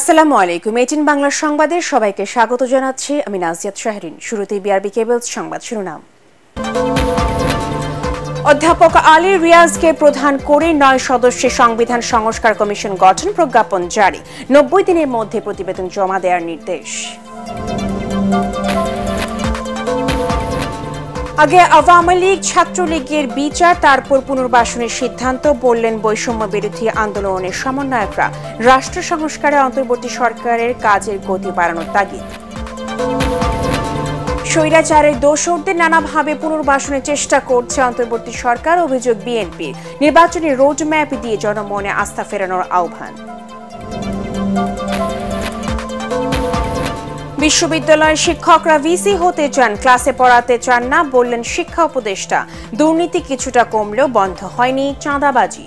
আসসালামু আলাইকুম এটিন বাংলার সংবাদে সবাইকে স্বাগত জানাচ্ছি আমি নাজিয়াত শাহরিন শুরুতেই বিআরবি কেবলস সংবাদ শিরোনাম অধ্যাপক আলী রিয়াজকে প্রধান করে নয় সদস্যের সংবিধান সংস্কার কমিশন গঠন প্রজ্ঞাপন জারি নব্বই দিনের মধ্যে প্রতিবেদন জমা দেওয়ার নির্দেশ আগে আওয়ামী লীগ ছাত্রলীগের বিচার তারপর পুনর্বাসনের সিদ্ধান্ত বললেন বৈষম্য বিরোধী আন্দোলনের সমন্বয়করা রাষ্ট্র সংস্কারে অন্তর্বর্তী সরকারের কাজের গতি বাড়ানোর তাগিদ স্বৈরাচারের দোষরদের নানাভাবে পুনর্বাসনের চেষ্টা করছে অন্তর্বর্তী সরকার অভিযোগ বিএনপির নির্বাচনী রোডম্যাপ দিয়ে জনমনে আস্থা ফেরানোর আহ্বান বিশ্ববিদ্যালয়ের শিক্ষকরা ভিসি হতে চান ক্লাসে পড়াতে চান না বললেন শিক্ষা উপদেষ্টা দুর্নীতি কিছুটা কমলেও বন্ধ হয়নি চাঁদাবাজি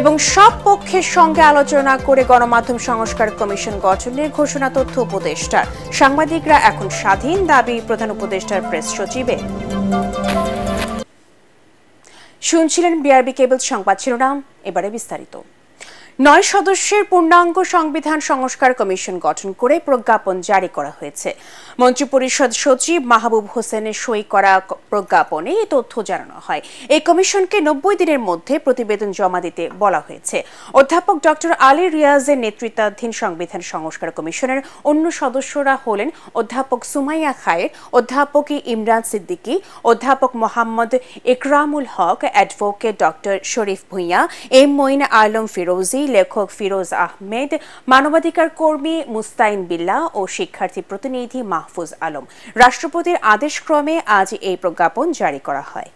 এবং সব পক্ষের সঙ্গে আলোচনা করে গণমাধ্যম সংস্কার কমিশন গঠনের ঘোষণা তথ্য উপদেষ্টার সাংবাদিকরা এখন স্বাধীন দাবি প্রধান উপদেষ্টার প্রেস সচিবে শুনছিলেন বিআরবি কেবল সংবাদ শিরোনাম এবারে বিস্তারিত নয় সদস্যের পূর্ণাঙ্গ সংবিধান সংস্কার কমিশন গঠন করে প্রজ্ঞাপন জারি করা হয়েছে মন্ত্রিপরিষদ সচিব মাহবুব হোসেনের সই করা প্রজ্ঞাপনে এই তথ্য জানানো হয় এই কমিশনকে নব্বই দিনের মধ্যে প্রতিবেদন জমা দিতে বলা হয়েছে অধ্যাপক ডক্টর আলী রিয়াজের নেতৃত্বাধীন সংবিধান সংস্কার কমিশনের অন্য সদস্যরা হলেন অধ্যাপক সুমাইয়া খায়ের অধ্যাপক ইমরান সিদ্দিকী অধ্যাপক Mohammad Ikramul Haque advocate doctor Sharif Bhuiyan M Moin Alam Firozi লেখক ফিরোজ আহমেদ মানবাধিকার কর্মী মুস্তাইন বিল্লা ও শিক্ষার্থী প্রতিনিধি মাহফুজ আলম রাষ্ট্রপতির আদেশক্রমে আজ এই প্রজ্ঞাপন জারি করা হয়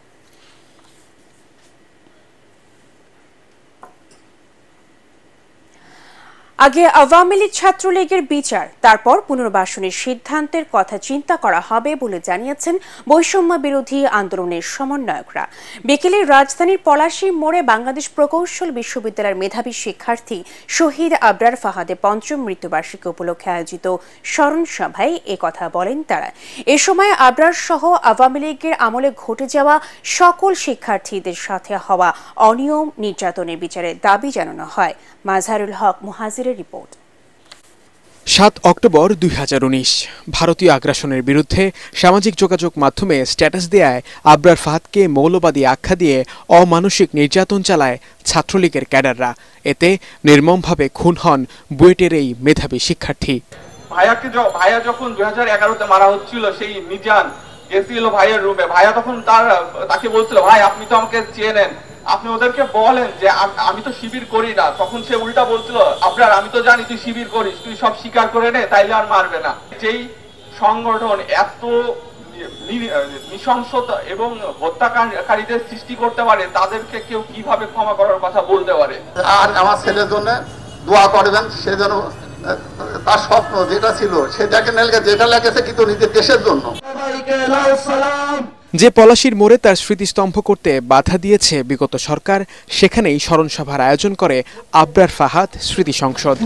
আগে আওয়ামী লীগ ছাত্রলীগের বিচার তারপর পুনর্বাসনের সিদ্ধান্তের কথা চিন্তা করা হবে বলে জানিয়েছেন বৈষম্য বিরোধী আন্দোলনের সমন্বয়করা বিকেলে রাজধানীর পলাশী মোড়ে বাংলাদেশ প্রকৌশল বিশ্ববিদ্যালয়ের মেধাবী শিক্ষার্থী শহীদ আবরার ফাহাদে পঞ্চম মৃত্যুবার্ষিকী উপলক্ষে আয়োজিত স্মরণ সভায় একথা বলেন তারা এ সময় আবরার সহ আওয়ামী লীগের আমলে ঘটে যাওয়া সকল শিক্ষার্থীদের সাথে হওয়া অনিয়ম নির্যাতনের বিচারের দাবি জানানো হয় মাঝারুল হক মুহাজির আক্তারের রিপোর্ট সাত অক্টোবর দুই ভারতীয় আগ্রাসনের বিরুদ্ধে সামাজিক যোগাযোগ মাধ্যমে স্ট্যাটাস দেয়ায় আব্রার ফাহাদকে মৌলবাদী আখ্যা দিয়ে অমানসিক নির্যাতন চালায় ছাত্রলীগের ক্যাডাররা এতে নির্মমভাবে খুন হন বুয়েটের এই মেধাবী শিক্ষার্থী ভাইয়াকে ভাইয়া যখন দুই হাজার এগারোতে মারা হচ্ছিল সেই মিজান গেছিল ভাইয়ের রুমে ভাইয়া তখন তার তাকে বলছিল ভাই আপনি তো আমাকে চেয়ে নেন আপনি ওদেরকে বলেন যে আমি তো শিবির করি না তখন সে উল্টা বলছিল আপনার আমি তো জানি তুই শিবির করিস তুই সব স্বীকার করে নে তাইলে আর মারবে না যেই সংগঠন এত নৃশংসতা এবং হত্যাকারীদের সৃষ্টি করতে পারে তাদেরকে কেউ কিভাবে ক্ষমা করার কথা বলতে পারে আর আমার ছেলের জন্য দোয়া করবেন সে যেন তার স্বপ্ন যেটা ছিল সেটাকে যেটা লেগেছে কিন্তু নিজের দেশের জন্য যে পলাশির মোড়ে তার স্মৃতিস্তম্ভ করতে বাধা দিয়েছে বিগত সরকার সেখানেই স্মরণসভার আয়োজন করে আবরার ফাহাদ স্মৃতি সংসদ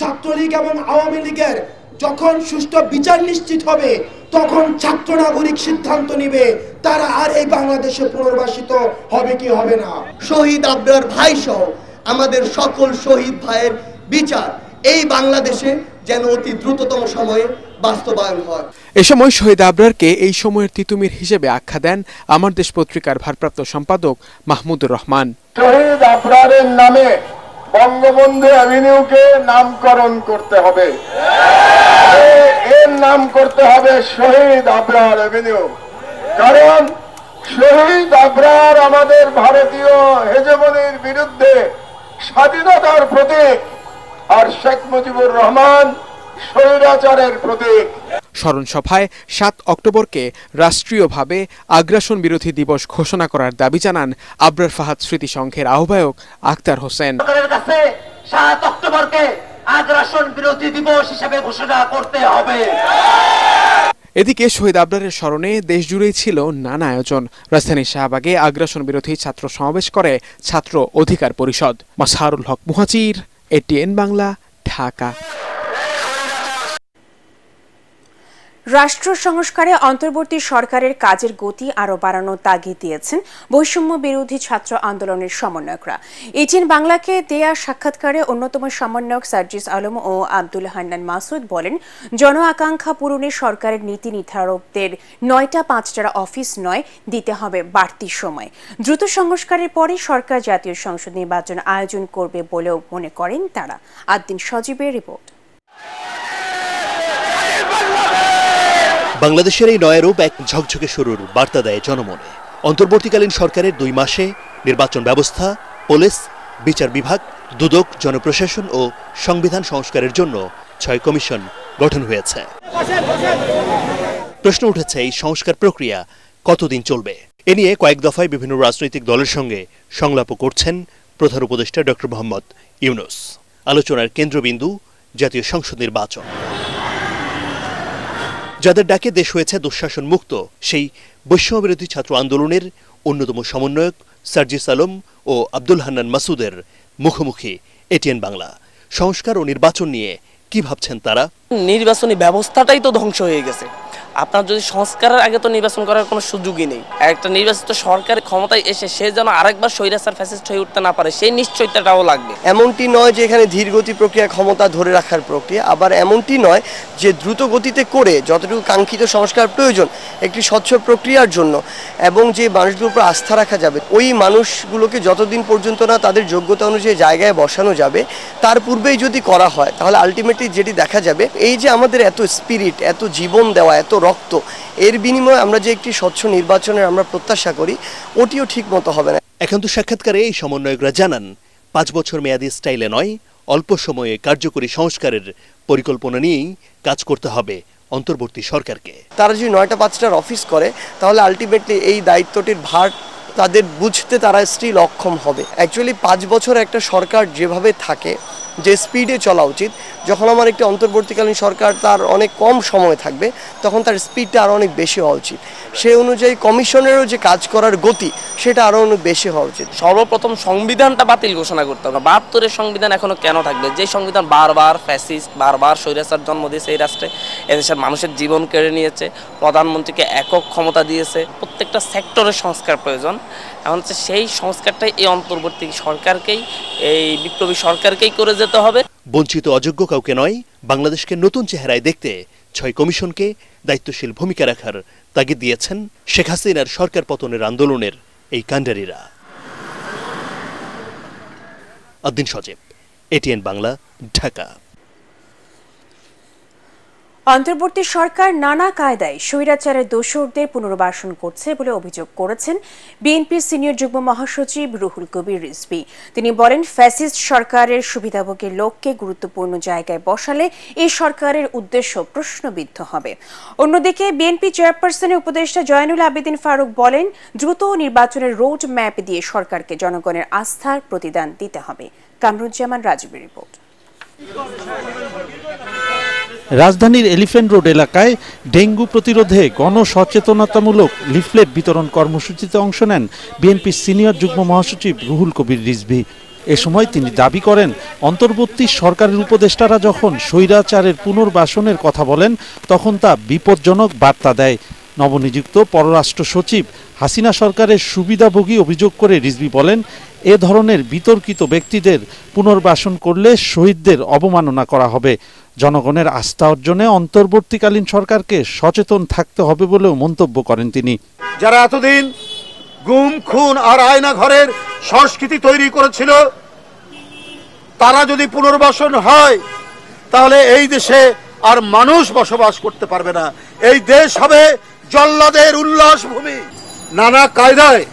ছাত্রলীগ এবং আওয়ামী লীগের যখন সুষ্ঠু বিচার নিশ্চিত হবে তখন ছাত্র নাগরিক সিদ্ধান্ত নিবে তারা আর এই বাংলাদেশে পুনর্বাসিত হবে কি হবে না শহীদ আবরার ভাই সহ আমাদের সকল শহীদ ভাইয়ের বিচার এই বাংলাদেশে যেন অতি দ্রুততম সময়ে বাস্তবায়ন হয় এ সময় শহীদ আবরারকে এই সময়ের তিতুমির হিসেবে আখ্যা দেন আমার দেশ পত্রিকার ভারপ্রাপ্ত সম্পাদক মাহমুদুর রহমান শহীদ আবরারের নামে বঙ্গবন্ধু অ্যাভিনিউকে নামকরণ করতে হবে এর নাম করতে হবে শহীদ আবরার অ্যাভিনিউ কারণ শহীদ আবরার আমাদের ভারতীয় হেজমনির বিরুদ্ধে স্বাধীনতার প্রতীক আর শেখ মুজিবুর রহমান স্বৈরাচারের প্রতীক স্মরণসভায় সাত অক্টোবরকে রাষ্ট্রীয়ভাবে আগ্রাসন বিরোধী দিবস ঘোষণা করার দাবি জানান আব্রার ফাহাদ স্মৃতি সংঘের আহ্বায়ক আক্তার হোসেন সাত অক্টোবরকে আগ্রাসন বিরোধী দিবস হিসেবে ঘোষণা করতে হবে এদিকে শহীদ আবরারের স্মরণে দেশজুড়েই ছিল নানা আয়োজন রাজধানীর শাহবাগে আগ্রাসন বিরোধী ছাত্র সমাবেশ করে ছাত্র অধিকার পরিষদ মাসারুল হক মুহাজির এটিএন বাংলা ঢাকা রাষ্ট্র সংস্কারে অন্তর্বর্তী সরকারের কাজের গতি আরও বাড়ানোর তাগিদ দিয়েছেন বৈষম্য বিরোধী ছাত্র আন্দোলনের সমন্বয়করা ইটিন বাংলাকে দেয়া সাক্ষাৎকারে অন্যতম সমন্বয়ক সার্জিস আলম ও আব্দুল হান্নান মাসুদ বলেন জন আকাঙ্ক্ষা পূরণে সরকারের নীতি নির্ধারকদের নয়টা পাঁচটার অফিস নয় দিতে হবে বাড়তি সময় দ্রুত সংস্কারের পরে সরকার জাতীয় সংসদ নির্বাচন আয়োজন করবে বলেও মনে করেন তারা আদ্দিন সজীবের রিপোর্ট বাংলাদেশের এই নয় রূপ এক ঝকঝকে শুরুর বার্তা দেয় জনমনে অন্তর্বর্তীকালীন সরকারের দুই মাসে নির্বাচন ব্যবস্থা পুলিশ বিচার বিভাগ দুদক জনপ্রশাসন ও সংবিধান সংস্কারের জন্য ছয় কমিশন গঠন হয়েছে প্রশ্ন উঠেছে এই সংস্কার প্রক্রিয়া কতদিন চলবে এ নিয়ে কয়েক দফায় বিভিন্ন রাজনৈতিক দলের সঙ্গে সংলাপও করছেন প্রধান উপদেষ্টা ড মোহাম্মদ ইউনুস আলোচনার কেন্দ্রবিন্দু জাতীয় সংসদ নির্বাচন যাদের ডাকে দেশ হয়েছে দুঃশাসন মুক্ত সেই বৈষম্যবিরোধী ছাত্র আন্দোলনের অন্যতম সমন্বয়ক সার্জিস আলম ও আব্দুল হান্নান মাসুদের মুখোমুখি এটিএন বাংলা সংস্কার ও নির্বাচন নিয়ে কি ভাবছেন তারা নির্বাচনী ব্যবস্থাটাই তো ধ্বংস হয়ে গেছে আপনার যদি সংস্কারের আগে তো নির্বাচন করার কোনো সুযোগই নেই একটা নির্বাচিত সরকার ক্ষমতায় এসে সে যেন আরেকবার স্বৈরাচার ফ্যাসিস্ট হয়ে উঠতে না পারে সেই নিশ্চয়তাটাও লাগবে এমনটি নয় যে এখানে ধীরগতি প্রক্রিয়া ক্ষমতা ধরে রাখার প্রক্রিয়া আবার এমনটি নয় যে দ্রুত গতিতে করে যতটুকু কাঙ্ক্ষিত সংস্কার প্রয়োজন একটি স্বচ্ছ প্রক্রিয়ার জন্য এবং যে মানুষগুলোর উপর আস্থা রাখা যাবে ওই মানুষগুলোকে যতদিন পর্যন্ত না তাদের যোগ্যতা অনুযায়ী জায়গায় বসানো যাবে তার পূর্বেই যদি করা হয় তাহলে আলটিমেটলি যেটি দেখা যাবে এই যে আমাদের এত স্পিরিট এত জীবন দেওয়া এত রক্ত এর বিনিময়ে আমরা যে একটি স্বচ্ছ নির্বাচনের আমরা প্রত্যাশা করি ওটিও ঠিক মতো হবে না এখন তো সাক্ষাৎকারে এই সমন্বয়করা জানান পাঁচ বছর মেয়াদী স্টাইলে নয় অল্প সময়ে কার্যকরী সংস্কারের পরিকল্পনা নিয়েই কাজ করতে হবে অন্তর্বর্তী সরকারকে তারা যদি নয়টা পাঁচটার অফিস করে তাহলে আলটিমেটলি এই দায়িত্বটির ভার তাদের বুঝতে তারা স্ত্রী অক্ষম হবে অ্যাকচুয়ালি পাঁচ বছর একটা সরকার যেভাবে থাকে যে স্পিডে চলা উচিত যখন আমার একটি অন্তর্বর্তীকালীন সরকার তার অনেক কম সময় থাকবে তখন তার স্পিডটা আরও অনেক বেশি হওয়া উচিত সেই অনুযায়ী কমিশনেরও যে কাজ করার গতি সেটা আরও অনেক বেশি হওয়া উচিত সর্বপ্রথম সংবিধানটা বাতিল ঘোষণা করতে হবে বাহাত্তরের সংবিধান এখনও কেন থাকবে যে সংবিধান বারবার ফ্যাসিস বারবার স্বৈরাচার জন্ম দিয়েছে এই রাষ্ট্রে এদেশের মানুষের জীবন কেড়ে নিয়েছে প্রধানমন্ত্রীকে একক ক্ষমতা দিয়েছে প্রত্যেকটা সেক্টরের সংস্কার প্রয়োজন এখন হচ্ছে সেই সংস্কারটাই এই অন্তর্বর্তী সরকারকেই এই বিপ্লবী সরকারকেই করে যেতে হবে বঞ্চিত অযোগ্য কাউকে নয় বাংলাদেশকে নতুন চেহারায় দেখতে ছয় কমিশনকে দায়িত্বশীল ভূমিকা রাখার তাগিদ দিয়েছেন শেখ হাসিনার সরকার পতনের আন্দোলনের এই কাণ্ডারীরা আদ্দিন সজীব এটিএন বাংলা ঢাকা অন্তর্বর্তী সরকার নানা কায়দায় স্বৈরাচারের দোষরদের পুনর্বাসন করছে বলে অভিযোগ করেছেন বিএনপির সিনিয়র যুগ্ম মহাসচিব রুহুল কবির রিজবি তিনি বলেন ফ্যাসিস্ট সরকারের সুবিধাভোগের লোককে গুরুত্বপূর্ণ জায়গায় বসালে এই সরকারের উদ্দেশ্য প্রশ্নবিদ্ধ হবে অন্যদিকে বিএনপি চেয়ারপারসনের উপদেষ্টা জয়নুল আবেদিন ফারুক বলেন দ্রুত নির্বাচনের রোড ম্যাপ দিয়ে সরকারকে জনগণের আস্থার প্রতিদান দিতে হবে কামরুজ্জামান রাজবীর রিপোর্ট রাজধানীর এলিফ্যান্ট রোড এলাকায় ডেঙ্গু প্রতিরোধে গণসচেতনতামূলক লিফলেট বিতরণ কর্মসূচিতে অংশ নেন বিএনপির সিনিয়র যুগ্ম মহাসচিব রুহুল কবির রিজভি এ সময় তিনি দাবি করেন অন্তর্বর্তী সরকারের উপদেষ্টারা যখন স্বৈরাচারের পুনর্বাসনের কথা বলেন তখন তা বিপজ্জনক বার্তা দেয় নবনিযুক্ত পররাষ্ট্র সচিব হাসিনা সরকারের সুবিধাভোগী অভিযোগ করে রিজবি বলেন এ ধরনের বিতর্কিত ব্যক্তিদের পুনর্বাসন করলে শহীদদের অবমাননা করা হবে জনগণের আস্থা অর্জনে অন্তর্বর্তীকালীন সরকারকে সচেতন থাকতে হবে বলেও মন্তব্য করেন তিনি যারা এতদিন গুম খুন আর আয়না ঘরের সংস্কৃতি তৈরি করেছিল তারা যদি পুনর্বাসন হয় তাহলে এই দেশে আর মানুষ বসবাস করতে পারবে না এই দেশ হবে জল্লাদের উল্লাস ভূমি নানা কায়দায়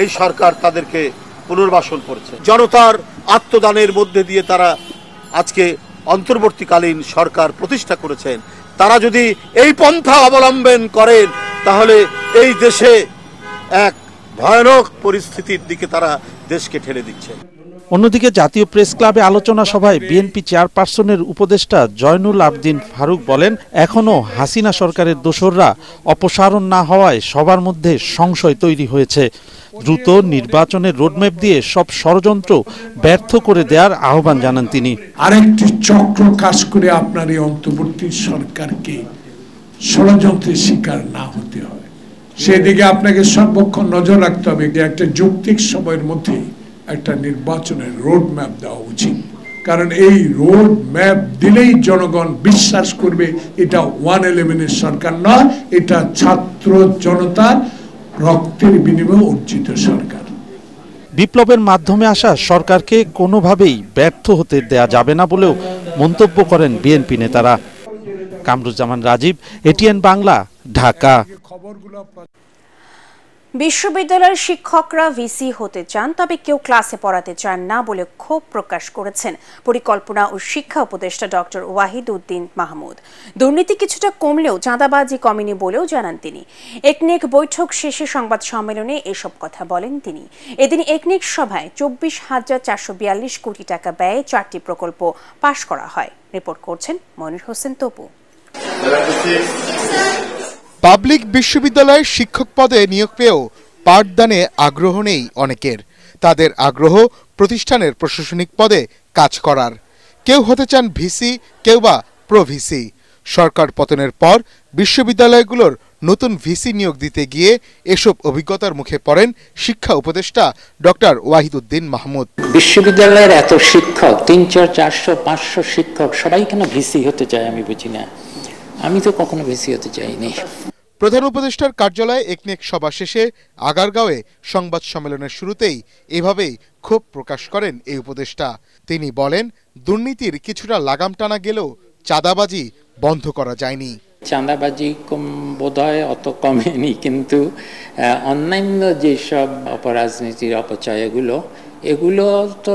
এই সরকার তাদেরকে পুনর্বাসন করেছে জনতার আত্মদানের মধ্যে দিয়ে তারা আজকে অন্তর্বর্তীকালীন সরকার প্রতিষ্ঠা করেছেন তারা যদি এই পন্থা অবলম্বন করেন তাহলে এই দেশে এক ভয়ানক পরিস্থিতির দিকে তারা দেশকে ঠেলে দিচ্ছে অন্যদিকে জাতীয় প্রেস ক্লাবে আলোচনা সভায় বিএনপি চেয়ারপারসনের উপদেষ্টা জয়নুল আবদিন ফারুক বলেন এখনও হাসিনা সরকারের দোসররা অপসারণ না হওয়ায় সবার মধ্যে সংশয় তৈরি হয়েছে দ্রুত নির্বাচনের রোডম্যাপ দিয়ে সব ষড়যন্ত্র ব্যর্থ করে দেওয়ার আহ্বান জানান তিনি আরেকটি চক্র কাজ করে আপনার এই অন্তর্বর্তী সরকারকে ষড়যন্ত্রের শিকার না হতে হয় সেদিকে আপনাকে সর্বক্ষণ নজর রাখতে হবে যে একটা যৌক্তিক সময়ের মধ্যেই একটা নির্বাচনের রোড ম্যাপ দেওয়া উচিত কারণ এই রোড ম্যাপ দিলেই জনগণ বিশ্বাস করবে এটা ওয়ান ইলেভেনের সরকার নয় এটা ছাত্র জনতার রক্তের বিনিময়ে অর্জিত সরকার বিপ্লবের মাধ্যমে আসা সরকারকে কোনোভাবেই ব্যর্থ হতে দেয়া যাবে না বলেও মন্তব্য করেন বিএনপি নেতারা কামরুজ্জামান রাজীব এটিএন বাংলা ঢাকা বিশ্ববিদ্যালয়ের শিক্ষকরা ভিসি হতে চান তবে কেউ ক্লাসে পড়াতে চান না বলে ক্ষোভ প্রকাশ করেছেন পরিকল্পনা ও শিক্ষা উপদেষ্টা ডক্টর ওয়াহিদ উদ্দিন মাহমুদ দুর্নীতি কিছুটা কমলেও চাঁদাবাজি কমেনি বলেও জানান তিনি একনেক বৈঠক শেষে সংবাদ সম্মেলনে এসব কথা বলেন তিনি এদিন একনেক সভায় চব্বিশ হাজার চারশো বিয়াল্লিশ কোটি টাকা ব্যয়ে চারটি প্রকল্প পাশ করা হয় রিপোর্ট করছেন মনির হোসেন তপু পাবলিক বিশ্ববিদ্যালয়ে শিক্ষক পদে নিয়োগ পেয়েও পাঠদানে আগ্রহ নেই অনেকের তাদের আগ্রহ প্রতিষ্ঠানের প্রশাসনিক পদে কাজ করার কেউ হতে চান ভিসি কেউ বা প্রভিসি সরকার পতনের পর বিশ্ববিদ্যালয়গুলোর নতুন ভিসি নিয়োগ দিতে গিয়ে এসব অভিজ্ঞতার মুখে পড়েন শিক্ষা উপদেষ্টা ডক্টর ওয়াহিদুদ্দিন মাহমুদ বিশ্ববিদ্যালয়ের এত শিক্ষক তিন চার চারশো পাঁচশো শিক্ষক সবাই কেন ভিসি হতে চায় আমি বুঝি না আমি তো কখনো ভিসি হতে চাইনি প্রধান উপদেষ্টার কার্যালয়ে একনেক সভা শেষে আগারগাঁওয়ে সংবাদ সম্মেলনের শুরুতেই এভাবেই ক্ষোভ প্রকাশ করেন এই উপদেষ্টা তিনি বলেন দুর্নীতির কিছুটা লাগাম টানা গেলেও চাঁদাবাজি বন্ধ করা যায়নি চাঁদাবাজি কম বোধহয় অত কমেনি কিন্তু অন্যান্য যেসব অপরাজনীতির অপচয়গুলো এগুলো তো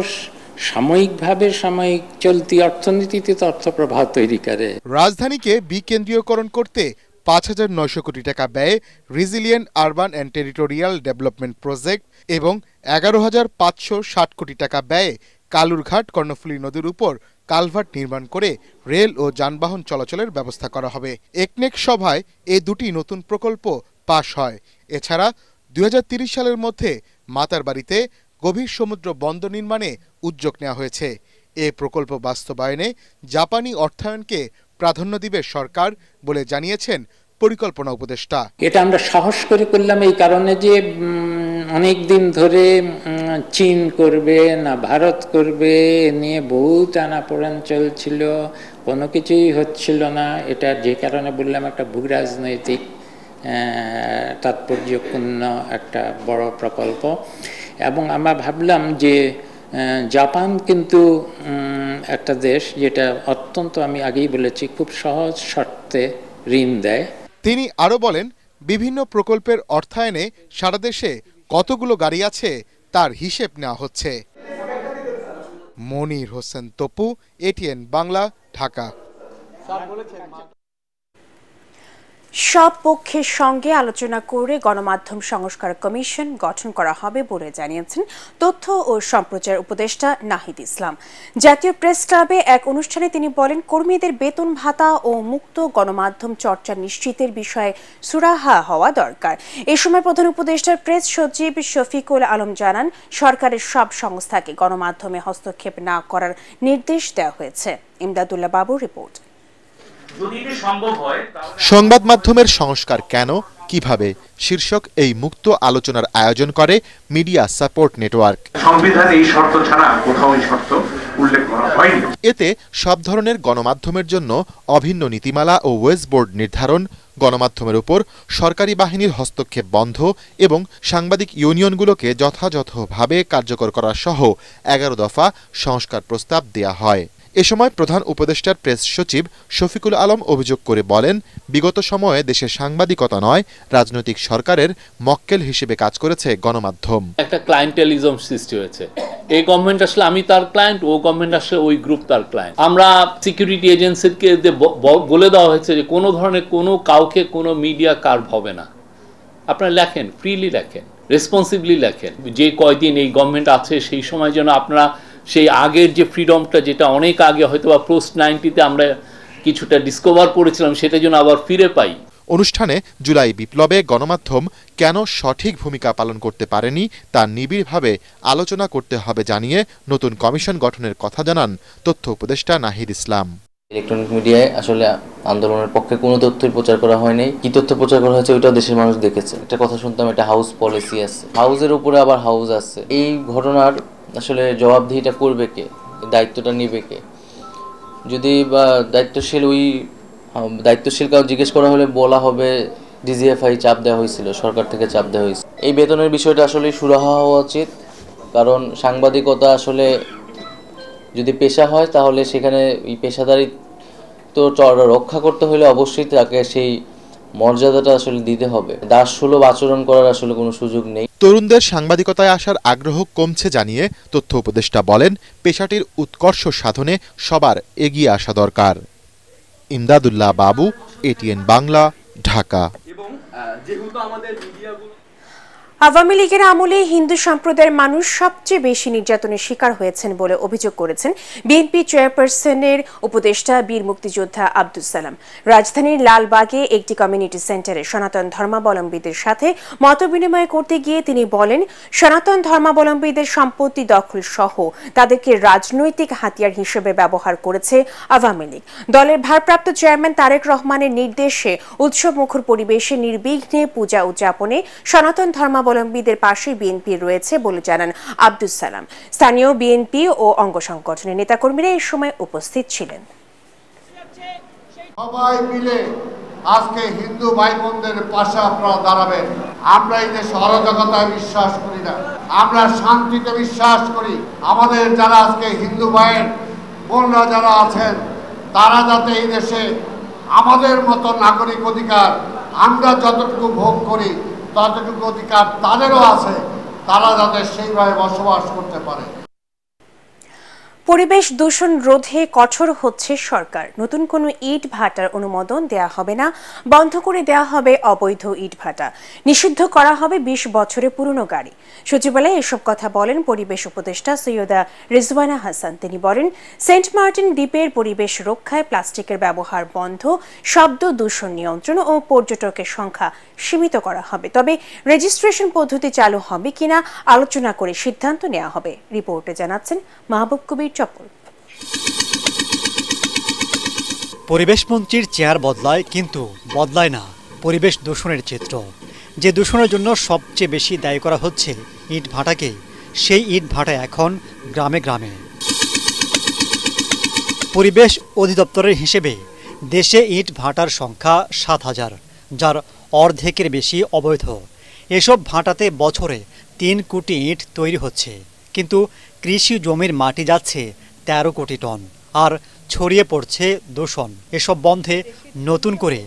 সাময়িকভাবে সাময়িক চলতি অর্থনীতিতে অর্থ প্রবাহ তৈরি করে রাজধানীকে বিকেন্দ্রীয়করণ করতে পাঁচ হাজার নয়শো কোটি টাকা ব্যয়ে resilient urban and territorial development project এবং এগারো হাজার পাঁচশো ষাট কোটি টাকা ব্যয়ে কালুরঘাট কর্ণফুলী নদীর উপর কালভার্ট নির্মাণ করে রেল ও যানবাহন চলাচলের ব্যবস্থা করা হবে একনেক সভায় এ দুটি নতুন প্রকল্প পাশ হয় এছাড়া দুই সালের মধ্যে মাতার বাড়িতে গভীর সমুদ্র বন্দর নির্মাণে উদ্যোগ নেওয়া হয়েছে এ প্রকল্প বাস্তবায়নে জাপানি অর্থায়নকে প্রাধান্য দিবে সরকার বলে জানিয়েছেন পরিকল্পনা উপদেষ্টা এটা আমরা সাহস করে করলাম এই কারণে যে অনেক দিন ধরে চীন করবে না ভারত করবে নিয়ে বহু টানাপোড়েন চলছিল কোনো কিছুই হচ্ছিল না এটা যে কারণে বললাম একটা রাজনৈতিক তাৎপর্যপূর্ণ একটা বড় প্রকল্প এবং আমরা ভাবলাম যে জাপান কিন্তু একটা দেশ যেটা অত্যন্ত আমি আগেই বলেছি খুব সহজ শর্তে ঋণ দেয় তিনি আরও বলেন বিভিন্ন প্রকল্পের অর্থায়নে সারা দেশে কতগুলো গাড়ি আছে তার হিসেব নেওয়া হচ্ছে মনির হোসেন তপু এটিএন বাংলা ঢাকা সব পক্ষের সঙ্গে আলোচনা করে গণমাধ্যম সংস্কার কমিশন গঠন করা হবে বলে জানিয়েছেন তথ্য ও সম্প্রচার উপদেষ্টা নাহিদ ইসলাম জাতীয় প্রেস ক্লাবে এক অনুষ্ঠানে তিনি বলেন কর্মীদের বেতন ভাতা ও মুক্ত গণমাধ্যম চর্চা নিশ্চিতের বিষয়ে সুরাহা হওয়া দরকার এ সময় প্রধান উপদেষ্টার প্রেস সচিব শফিকুল আলম জানান সরকারের সব সংস্থাকে গণমাধ্যমে হস্তক্ষেপ না করার নির্দেশ দেওয়া হয়েছে ইমদাদুল্লাহ বাবু রিপোর্ট সংবাদ মাধ্যমের সংস্কার কেন কিভাবে শীর্ষক এই মুক্ত আলোচনার আয়োজন করে মিডিয়া সাপোর্ট নেটওয়ার্ক এই শর্ত ছাড়া কোথাও এই শর্ত উল্লেখ করা হয়নি এতে সব ধরনের গণমাধ্যমের জন্য অভিন্ন নীতিমালা ও বোর্ড নির্ধারণ গণমাধ্যমের উপর সরকারি বাহিনীর হস্তক্ষেপ বন্ধ এবং সাংবাদিক ইউনিয়নগুলোকে যথাযথভাবে কার্যকর করা সহ এগারো দফা সংস্কার প্রস্তাব দেয়া হয় এ সময় প্রধান উপদেষ্টার প্রেস সচিব শফিকুল আলম অভিযোগ করে বলেন বিগত সময়ে দেশের সাংবাদিকতা নয় রাজনৈতিক সরকারের মক্কেল হিসেবে কাজ করেছে গণমাধ্যম একটা ক্লায়েন্টেলিজম সৃষ্টি হয়েছে এই গভর্নমেন্ট আসলে আমি তার ক্লায়েন্ট ও গভর্নমেন্ট আসলে ওই গ্রুপ তার ক্লায়েন্ট আমরা সিকিউরিটি এজেন্সিকে বলে দেওয়া হয়েছে যে কোনো ধরনের কোনো কাউকে কোনো মিডিয়া কার্ভ হবে না আপনারা লেখেন ফ্রিলি লেখেন রেসপন্সিবলি লেখেন যে কয়দিন এই গভর্নমেন্ট আছে সেই সময় যেন আপনারা সেই আগের যে ফ্রিডমটা যেটা অনেক আগে হয়তো বা পোস্ট নাইনটিতে আমরা কিছুটা ডিসকভার করেছিলাম সেটা যেন আবার ফিরে পাই অনুষ্ঠানে জুলাই বিপ্লবে গণমাধ্যম কেন সঠিক ভূমিকা পালন করতে পারেনি তা নিবিড়ভাবে আলোচনা করতে হবে জানিয়ে নতুন কমিশন গঠনের কথা জানান তথ্য উপদেষ্টা নাহিদ ইসলাম ইলেকট্রনিক মিডিয়ায় আসলে আন্দোলনের পক্ষে কোনো তথ্যই প্রচার করা হয়নি কি তথ্য প্রচার করা হয়েছে ওইটা দেশের মানুষ দেখেছে একটা কথা শুনতাম এটা হাউস পলিসি আছে হাউসের উপরে আবার হাউস আছে এই ঘটনার আসলে জবাবদিহিটা করবে কে দায়িত্বটা নেবে কে যদি বা দায়িত্বশীল ওই দায়িত্বশীল কাউ জিজ্ঞেস করা হলে বলা হবে ডিজিএফআই চাপ দেওয়া হয়েছিল সরকার থেকে চাপ দেওয়া হয়েছিল এই বেতনের বিষয়টা আসলে সুরাহা হওয়া উচিত কারণ সাংবাদিকতা আসলে যদি পেশা হয় তাহলে সেখানে এই পেশাদারি তো রক্ষা করতে হলে অবশ্যই তাকে সেই মর্যাদাটা আসলে দিতে হবে দাস সুলভ আচরণ করার আসলে কোনো সুযোগ নেই তরুণদের সাংবাদিকতায় আসার আগ্রহ কমছে জানিয়ে তথ্য উপদেষ্টা বলেন পেশাটির উৎকর্ষ সাধনে সবার এগিয়ে আসা দরকার ইমদাদুল্লাহ বাবু এটিএন বাংলা ঢাকা এবং যেহেতু আমাদের মিডিয়াগুলো আওয়ামী লীগের আমলে হিন্দু সম্প্রদায়ের মানুষ সবচেয়ে বেশি নির্যাতনের শিকার হয়েছেন বলে অভিযোগ করেছেন বিএনপি চেয়ারপারসনের উপদেষ্টা বীর মুক্তিযোদ্ধা আব্দুল সালাম রাজধানীর লালবাগে একটি কমিউনিটি সেন্টারে সনাতন ধর্মাবলম্বীদের সাথে বিনিময় করতে গিয়ে তিনি বলেন সনাতন ধর্মাবলম্বীদের সম্পত্তি দখল সহ তাদেরকে রাজনৈতিক হাতিয়ার হিসেবে ব্যবহার করেছে আওয়ামী লীগ দলের ভারপ্রাপ্ত চেয়ারম্যান তারেক রহমানের নির্দেশে উৎসব মুখর পরিবেশে নির্বিঘ্নে পূজা উদযাপনে সনাতন ধর্মাবলম্বী ধর্মাবলম্বীদের পাশে বিএনপি রয়েছে বলে জানান আব্দুল সালাম স্থানীয় বিএনপি ও অঙ্গ সংগঠনের নেতাকর্মীরা এই সময় উপস্থিত ছিলেন সবাই মিলে আজকে হিন্দু ভাই বোনদের পাশে আপনারা দাঁড়াবেন আমরা এই দেশে অরাজকতায় বিশ্বাস করি না আমরা শান্তিতে বিশ্বাস করি আমাদের যারা আজকে হিন্দু ভাইয়ের বোনরা যারা আছেন তারা যাতে এই দেশে আমাদের মতো নাগরিক অধিকার আমরা যতটুকু ভোগ করি যতটুকু অধিকার তাদেরও আছে তারা যাতে সেইভাবে বসবাস করতে পারে পরিবেশ দূষণ রোধে কঠোর হচ্ছে সরকার নতুন কোনো ইট ভাটার অনুমোদন দেয়া হবে না বন্ধ করে দেয়া হবে অবৈধ ইট ভাটা নিষিদ্ধ করা হবে বিশ বছরে পুরনো গাড়ি সচিবালয়ে এসব কথা বলেন পরিবেশ উপদেষ্টা সৈয়দা রিজওয়ানা হাসান তিনি বলেন সেন্ট মার্টিন দ্বীপের পরিবেশ রক্ষায় প্লাস্টিকের ব্যবহার বন্ধ শব্দ দূষণ নিয়ন্ত্রণ ও পর্যটকের সংখ্যা সীমিত করা হবে তবে রেজিস্ট্রেশন পদ্ধতি চালু হবে কিনা আলোচনা করে সিদ্ধান্ত নেওয়া হবে রিপোর্টে জানাচ্ছেন মাহবুব কবির চপল মন্ত্রীর চেয়ার বদলায় কিন্তু বদলায় না পরিবেশ দূষণের চিত্র যে দূষণের জন্য সবচেয়ে বেশি দায়ী করা হচ্ছে ইট ভাটাকে সেই ইট ভাটা এখন গ্রামে গ্রামে পরিবেশ অধিদপ্তরের হিসেবে দেশে ইট ভাটার সংখ্যা সাত হাজার যার অর্ধেকের বেশি অবৈধ এসব ভাটাতে বছরে তিন কোটি ইট তৈরি হচ্ছে কিন্তু কৃষি জমির মাটি যাচ্ছে তেরো কোটি টন আর ছড়িয়ে পড়ছে দূষণ এসব বন্ধে নতুন করে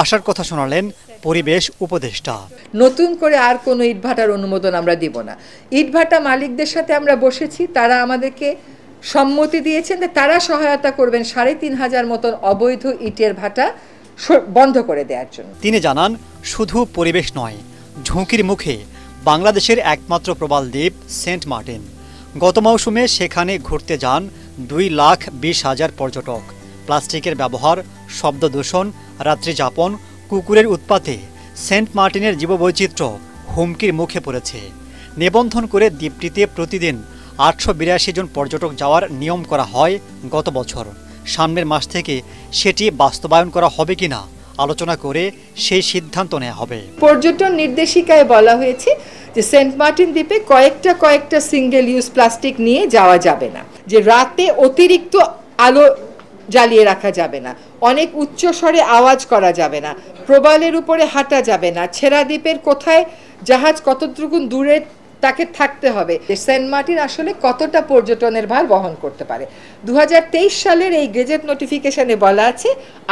আসার কথা শোনালেন পরিবেশ উপদেষ্টা নতুন করে আর কোনো ইটভাটার অনুমোদন আমরা দিব না ইটভাটা মালিকদের সাথে আমরা বসেছি তারা আমাদেরকে সম্মতি দিয়েছেন যে তারা সহায়তা করবেন সাড়ে তিন হাজার মতন অবৈধ ইটের ভাটা বন্ধ করে দেওয়ার জন্য তিনি জানান শুধু পরিবেশ নয় ঝুঁকির মুখে বাংলাদেশের একমাত্র প্রবাল দ্বীপ সেন্ট মার্টিন গত মৌসুমে সেখানে ঘুরতে যান দুই লাখ বিশ হাজার পর্যটক প্লাস্টিকের ব্যবহার শব্দ দূষণ রাত্রিযাপন কুকুরের উৎপাতে সেন্ট মার্টিনের জীববৈচিত্র্য হুমকির মুখে পড়েছে নিবন্ধন করে দ্বীপটিতে প্রতিদিন আটশো বিরাশি জন পর্যটক যাওয়ার নিয়ম করা হয় গত বছর সামনের মাস থেকে সেটি বাস্তবায়ন করা হবে কিনা আলোচনা করে সেই সিদ্ধান্ত নেওয়া হবে পর্যটন নির্দেশিকায় বলা হয়েছে যে সেন্ট মার্টিন দ্বীপে কয়েকটা কয়েকটা সিঙ্গেল ইউজ প্লাস্টিক নিয়ে যাওয়া যাবে না যে রাতে অতিরিক্ত আলো জ্বালিয়ে রাখা যাবে না অনেক উচ্চ স্বরে আওয়াজ করা যাবে না প্রবালের উপরে হাঁটা যাবে না ছেড়া দ্বীপের কোথায় জাহাজ কতটুকুন দূরে তাকে থাকতে হবে যে সেন্ট মার্টিন আসলে কতটা পর্যটনের ভার বহন করতে পারে দু সালের এই গেজেট নোটিফিকেশনে বলা আছে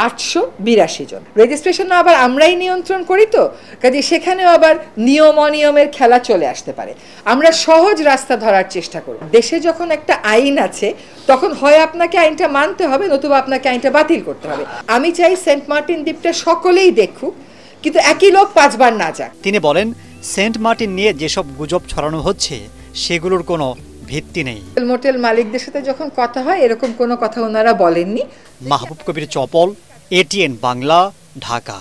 আটশো বিরাশি জন রেজিস্ট্রেশন আবার আমরাই নিয়ন্ত্রণ করি তো কাজে সেখানেও আবার নিয়ম অনিয়মের খেলা চলে আসতে পারে আমরা সহজ রাস্তা ধরার চেষ্টা করি দেশে যখন একটা আইন আছে তখন হয় আপনাকে আইনটা মানতে হবে নতুবা আপনাকে আইনটা বাতিল করতে হবে আমি চাই সেন্ট মার্টিন দ্বীপটা সকলেই দেখুক কিন্তু একই লোক পাঁচবার না যাক তিনি বলেন সেন্ট মার্টিন নিয়ে যেসব গুজব ছড়ানো হচ্ছে সেগুলোর কোনো ভিত্তি নেই মোটেল মালিকদের সাথে যখন কথা হয় এরকম কোনো কথা ওনারা বলেননি মাহবুব কবির চপল এটিএন বাংলা ঢাকা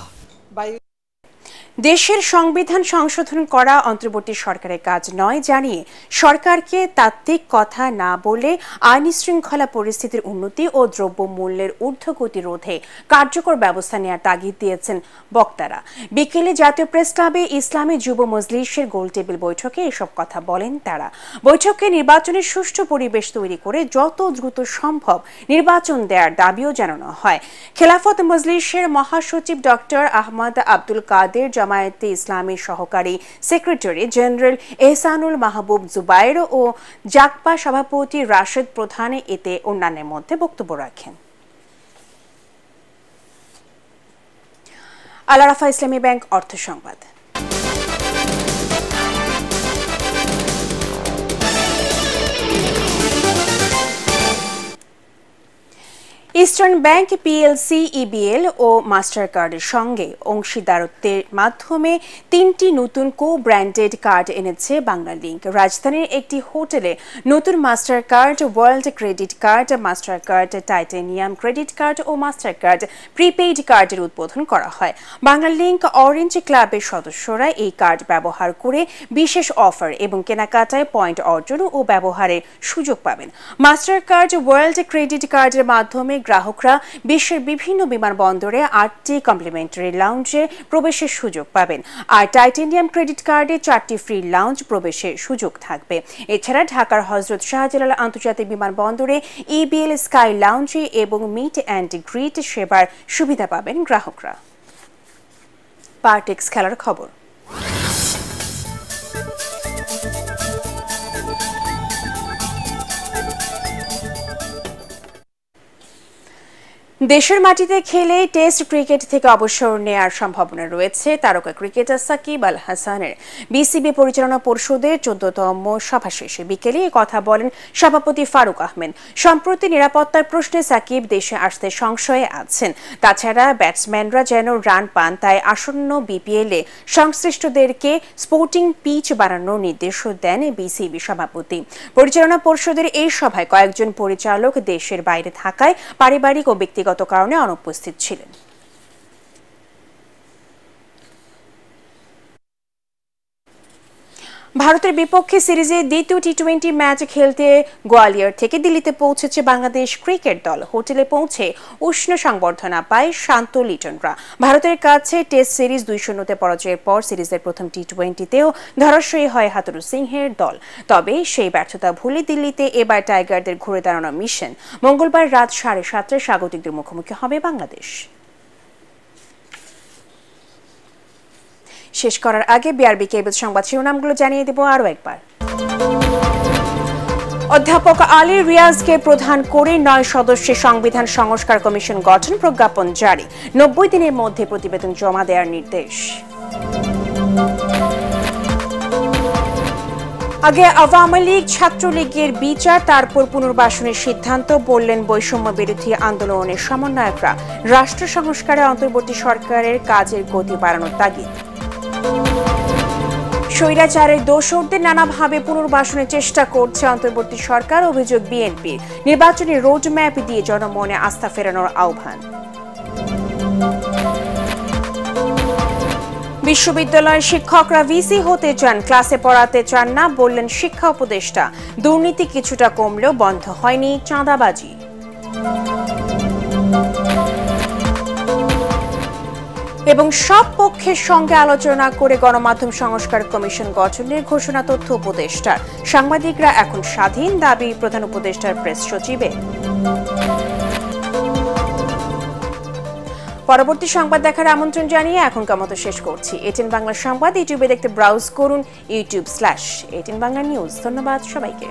দেশের সংবিধান সংশোধন করা অন্তর্বর্তী সরকারের কাজ নয় জানিয়ে সরকারকে তাত্ত্বিক কথা না বলে আইন শৃঙ্খলা পরিস্থিতির উন্নতি ও দ্রব্য মূল্যের ঊর্ধ্বগতি রোধে কার্যকর ব্যবস্থা নেওয়ার তাগিদ দিয়েছেন বক্তারা বিকেলে জাতীয় প্রেস ক্লাবে ইসলামী যুব মজলিসের গোলটেবিল বৈঠকে এসব কথা বলেন তারা বৈঠকে নির্বাচনের সুষ্ঠু পরিবেশ তৈরি করে যত দ্রুত সম্ভব নির্বাচন দেওয়ার দাবিও জানানো হয় খেলাফত মজলিসের মহাসচিব ডক্টর আহমদ আব্দুল কাদের জামায়াতে ইসলামীর সহকারী সেক্রেটারি জেনারেল এহসানুল মাহবুব জুবাইর ও জাকপা সভাপতি রাশেদ প্রধানে এতে অন্যান্যের মধ্যে বক্তব্য রাখেন আলারাফা ইসলামী ব্যাংক অর্থ সংবাদ ইস্টার্ন ব্যাংক পিএলসি ইবিএল ও মাস্টার কার্ডের সঙ্গে অংশীদারত্বের মাধ্যমে তিনটি নতুন কো ব্র্যান্ডেড কার্ড এনেছে বাংলা লিঙ্ক রাজধানীর একটি হোটেলে নতুন Mastercard world credit card Mastercard titanium credit card ও মাস্টার কার্ড প্রিপেইড কার্ডের উদ্বোধন করা হয় বাংলা লিঙ্ক অরেঞ্জ ক্লাবের সদস্যরা এই কার্ড ব্যবহার করে বিশেষ অফার এবং কেনাকাটায় পয়েন্ট অর্জন ও ব্যবহারের সুযোগ পাবেন মাস্টার কার্ড ওয়ার্ল্ড ক্রেডিট কার্ডের মাধ্যমে গ্রাহকরা বিশ্বের বিভিন্ন বিমানবন্দরে আটটি কমপ্লিমেন্টারি লাউঞ্জে প্রবেশের সুযোগ পাবেন আর টাইটেনিয়াম ক্রেডিট কার্ডে চারটি ফ্রি লাউঞ্জ প্রবেশের সুযোগ থাকবে এছাড়া ঢাকার হজরত শাহজালাল আন্তর্জাতিক বিমানবন্দরে ইবিএল স্কাই লাউঞ্জে এবং মিট অ্যান্ড গ্রিট সেবার সুবিধা পাবেন গ্রাহকরা পার্টেক্স খেলার খবর দেশের মাটিতে খেলে টেস্ট ক্রিকেট থেকে অবসর নেয়ার সম্ভাবনা রয়েছে তারকা ক্রিকেটার সাকিব আল হাসানের বিসিবি পরিচালনা পরিষদের চোদ্দতম সভা শেষে বিকেলে কথা বলেন সভাপতি ফারুক আহমেদ সম্প্রতি নিরাপত্তার প্রশ্নে সাকিব দেশে আসতে সংশয়ে আছেন তাছাড়া ব্যাটসম্যানরা যেন রান পান তাই আসন্ন বিপিএল এ সংশ্লিষ্টদেরকে স্পোর্টিং পিচ বানানোর নির্দেশ দেন বিসিবি সভাপতি পরিচালনা পরিষদের এই সভায় কয়েকজন পরিচালক দেশের বাইরে থাকায় পারিবারিক ও ব্যক্তি ব্যক্তিগত কারণে অনুপস্থিত ছিলেন ভারতের বিপক্ষে সিরিজে দ্বিতীয় টি টোয়েন্টি ম্যাচ খেলতে গোয়ালিয়র থেকে দিল্লিতে পৌঁছেছে বাংলাদেশ ক্রিকেট দল হোটেলে পৌঁছে উষ্ণ সংবর্ধনা পায় শান্ত লিটনরা ভারতের কাছে টেস্ট সিরিজ দুই শূন্যতে পরাজয়ের পর সিরিজের প্রথম টি টোয়েন্টিতেও ধরাশয়ী হয় হাতুরু সিংহের দল তবে সেই ব্যর্থতা ভুলে দিল্লিতে এবার টাইগারদের ঘুরে দাঁড়ানো মিশন মঙ্গলবার রাত সাড়ে সাতটায় স্বাগতিকদের মুখোমুখি হবে বাংলাদেশ শেষ করার আগে বিআরবি কেবল সংবাদ শিরোনামগুলো জানিয়ে দেব আরও একবার অধ্যাপক আলী রিয়াজকে প্রধান করে নয় সদস্যের সংবিধান সংস্কার কমিশন গঠন প্রজ্ঞাপন জারি নব্বই দিনের মধ্যে প্রতিবেদন জমা দেওয়ার নির্দেশ আগে আওয়ামী লীগ ছাত্রলীগের বিচার তারপর পুনর্বাসনের সিদ্ধান্ত বললেন বৈষম্য বিরোধী আন্দোলনের সমন্বয়করা রাষ্ট্র সংস্কারে অন্তর্বর্তী সরকারের কাজের গতি বাড়ানোর তাগিদ স্বৈরাচারের দোষরদের নানাভাবে পুনর্বাসনের চেষ্টা করছে অন্তর্বর্তী সরকার অভিযোগ বিএনপির নির্বাচনী রোডম্যাপ দিয়ে জনমনে আস্থা ফেরানোর আহ্বান বিশ্ববিদ্যালয়ের শিক্ষকরা ভিসি হতে চান ক্লাসে পড়াতে চান না বললেন শিক্ষা উপদেষ্টা দুর্নীতি কিছুটা কমলেও বন্ধ হয়নি চাঁদাবাজি এবং সব পক্ষের সঙ্গে আলোচনা করে গণমাধ্যম সংস্কার কমিশন গঠনের ঘোষণা তথ্য উপদেষ্টার সাংবাদিকরা এখন স্বাধীন দাবি প্রধান উপদেষ্টার প্রেস সচিবে পরবর্তী সংবাদ দেখার আমন্ত্রণ জানিয়ে এখনকার মতো শেষ করছি এটিএন বাংলা সংবাদ ইউটিউবে দেখতে ব্রাউজ করুন YouTube slash ATN Bangla news ধন্যবাদ সবাইকে